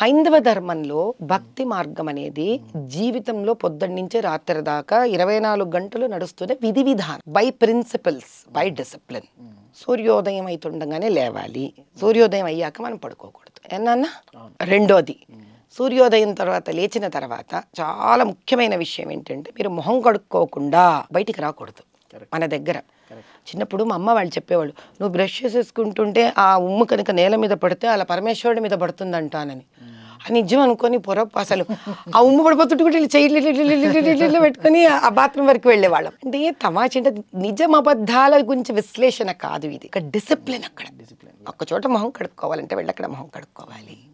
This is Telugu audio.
హైందవ ధర్మంలో భక్తి మార్గం అనేది జీవితంలో పొద్దున్న నుంచే రాత్రి దాకా ఇరవై నాలుగు గంటలు నడుస్తున్న విధి విధానం బై ప్రిన్సిపల్స్ బై డిసిప్లిన్ సూర్యోదయం అయితుండగానే లేవాలి సూర్యోదయం అయ్యాక మనం పడుకోకూడదు ఏనా రెండోది సూర్యోదయం తర్వాత లేచిన తర్వాత చాలా ముఖ్యమైన విషయం ఏంటంటే మీరు మొహం కడుక్కోకుండా బయటికి రాకూడదు మన దగ్గర చిన్నప్పుడు మా అమ్మ వాళ్ళు చెప్పేవాళ్ళు నువ్వు బ్రష్ చేసేసుకుంటుంటే ఆ ఉమ్ము కనుక నేల మీద పడితే అలా పరమేశ్వరుడి మీద పడుతుందంటానని అని నిజం అనుకొని పొరపు అసలు ఆ ఉమ్ము పడిపోతుంటే కూడా చేయట్లు పెట్టుకుని ఆ బాత్రూమ్ వరకు వెళ్ళేవాళ్ళం అంటే తమాచి అంటే నిజం అబద్ధాల గురించి విశ్లేషణ కాదు ఇది ఒక డిసిప్లిన్ అక్కడ ఒక చోట మొహం కడుక్కోవాలంటే వెళ్ళి అక్కడ మొహం కడుక్కోవాలి